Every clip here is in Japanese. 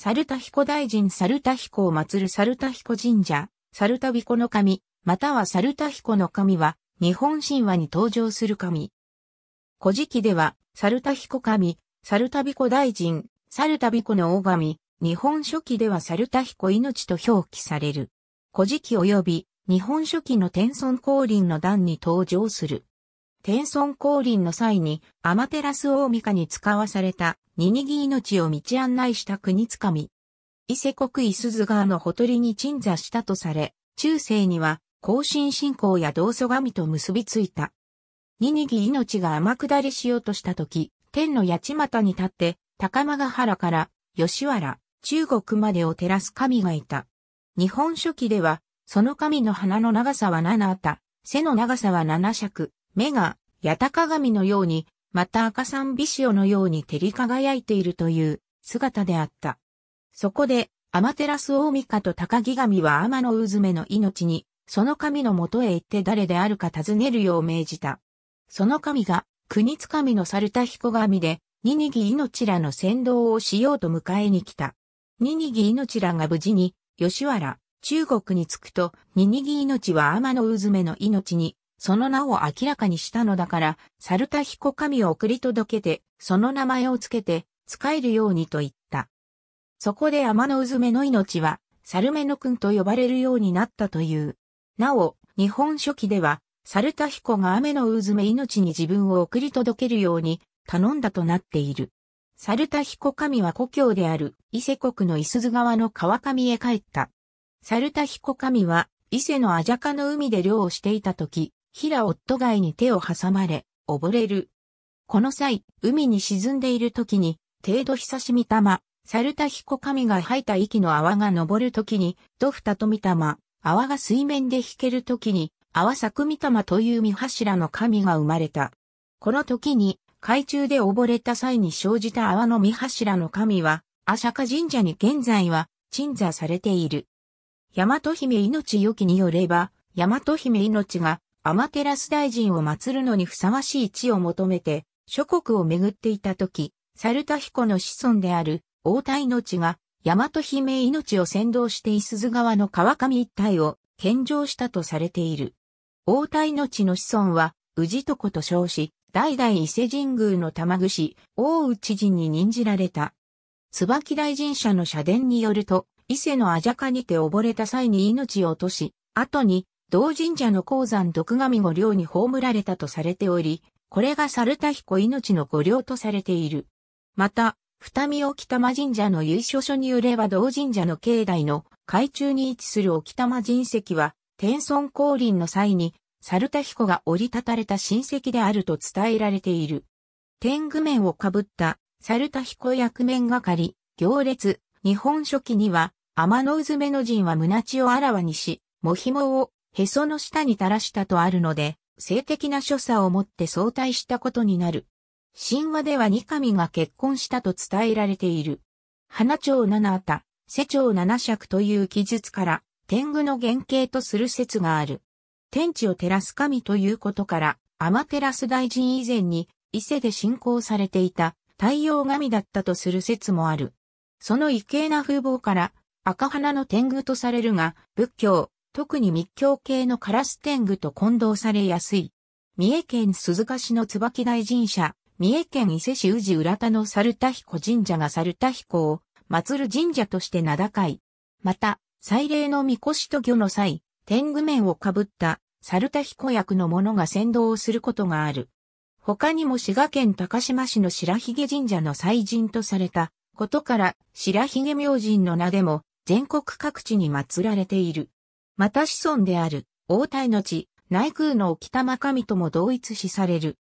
猿田彦大臣猿田彦を祀る猿田彦神社、猿田彦の神、または猿田彦の神は、日本神話に登場する神。古事記では、猿田彦神、猿田彦大臣、猿田彦の大神、日本書紀では猿田彦命と表記される。古事記及び、日本書紀の天孫降臨の段に登場する。天孫降臨の際に、アマテラス大御に使わされた、ニニギ命を道案内した国つかみ。伊勢国伊鈴川のほとりに鎮座したとされ、中世には、後進信仰や道祖神と結びついた。ニニギ命が天下りしようとした時、天の八幡に立って、高間ヶ原から吉原、中国までを照らす神がいた。日本書紀では、その神の花の長さは七あた、背の長さは七尺、目が、八た神のように、また赤さん美塩のように照り輝いているという姿であった。そこで、アマテオ照大カと高木神は天の渦めの命に、その神のもとへ行って誰であるか尋ねるよう命じた。その神が、国津神の猿田彦神で、ニニギ命らの先導をしようと迎えに来た。ニニギ命らが無事に、吉原、中国に着くと、ニニギ命は天の渦めの命に、その名を明らかにしたのだから、サルタヒコ神を送り届けて、その名前をつけて、使えるようにと言った。そこで天のずめの命は、サルメノ君と呼ばれるようになったという。なお、日本書紀では、サルタヒコが雨のずめ命に自分を送り届けるように頼んだとなっている。サルタヒコ神は故郷である伊勢国の伊鈴川の川上へ帰った。サルタヒコ神は伊勢のアジャカの海で漁をしていた時、平夫貝に手を挟まれ、溺れる。この際、海に沈んでいる時に、程度久しみたま、猿田彦神が吐いた息の泡が昇る時に、ドフタとみたま、泡が水面で引ける時に、泡作みたまという見柱の神が生まれた。この時に、海中で溺れた際に生じた泡の見柱の神は、阿釈迦神社に現在は鎮座されている。大和姫命良きによれば、大和姫命がアマテラス大臣を祀るのにふさわしい地を求めて、諸国を巡っていた時、サルタ彦の子孫である大田命が、大和姫命を先導して伊鈴川の川上一帯を献上したとされている。大田命の子孫は、宇と床と称し、代々伊勢神宮の玉串、大内人に任じられた。椿大臣社の社殿によると、伊勢のあじゃかにて溺れた際に命を落とし、後に同神社の鉱山毒神御領に葬られたとされており、これが猿田彦命の御陵とされている。また、二見沖玉神社の由緒書によれば同神社の境内の海中に位置する沖玉神石は、天孫降臨の際に、猿田彦が折り立たれた親戚であると伝えられている。天狗面をかぶった猿田彦役面係、行列、日本書紀には、天の渦目の陣は胸地をあらわにし、もひもをへその下に垂らしたとあるので、性的な所作を持って相対したことになる。神話では二神が結婚したと伝えられている。花長七旗、世長七尺という記述から、天狗の原型とする説がある。天地を照らす神ということから、アマテラス大臣以前に、伊勢で信仰されていた太陽神だったとする説もある。その異形な風貌から、赤花の天狗とされるが、仏教、特に密教系のカラス天狗と混同されやすい。三重県鈴鹿市の椿大神社、三重県伊勢市宇治浦田の猿田彦神社が猿田彦を祀る神社として名高い。また、祭礼の神輿と魚の際、天狗面をかぶった猿田彦役の者が先導をすることがある。他にも滋賀県高島市の白髭神社の祭神とされたことから白髭明神の名でも全国各地に祀られている。また子孫である、王体の地、内宮の北間神とも同一視される。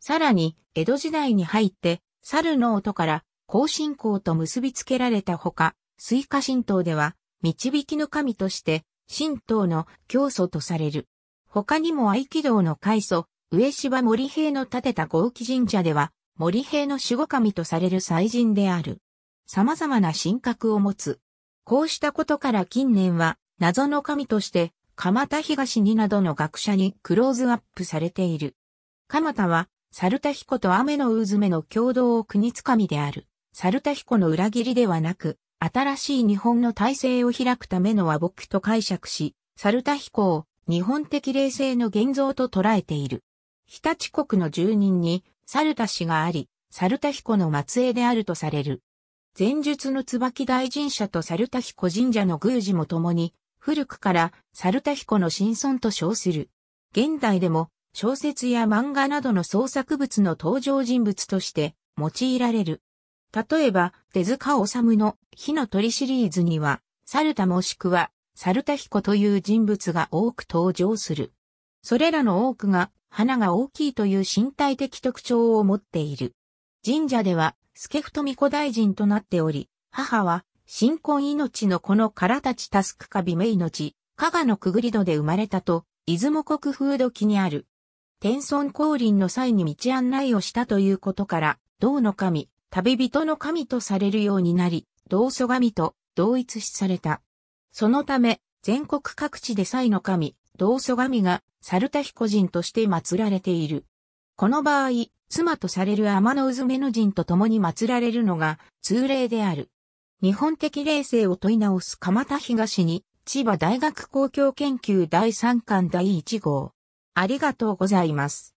さらに、江戸時代に入って、猿の音から、後進仰と結びつけられたほか、水下神道では、導きの神として、神道の教祖とされる。他にも合気道の開祖、上芝森平の建てた豪気神社では、森平の守護神とされる祭神である。様々な神格を持つ。こうしたことから近年は、謎の神として、鎌田東二などの学者にクローズアップされている。鎌田は、猿田彦と雨の渦目の共同を国つかみである。猿田彦の裏切りではなく、新しい日本の体制を開くための和睦と解釈し、猿田彦を日本的冷静の現像と捉えている。日立国の住人に猿田氏があり、猿田彦の末裔であるとされる。前述の椿大神社と猿田彦神社の宮司も共に、古くから猿田彦の新村と称する。現代でも小説や漫画などの創作物の登場人物として用いられる。例えば、手塚治虫の火の鳥シリーズには、猿田もしくは、猿田彦という人物が多く登場する。それらの多くが、花が大きいという身体的特徴を持っている。神社では、助太巫子大臣となっており、母は新婚命のこのからたちタスクか美名命、加賀のくぐり戸で生まれたと、出雲国風土記にある。天孫降臨の際に道案内をしたということから、道の神、旅人の神とされるようになり、道祖神と同一視された。そのため、全国各地で祭の神、道祖神が、猿田彦人として祀られている。この場合、妻とされる天の渦目の人と共に祀られるのが、通例である。日本的冷静を問い直す蒲田東に、千葉大学公共研究第3巻第1号。ありがとうございます。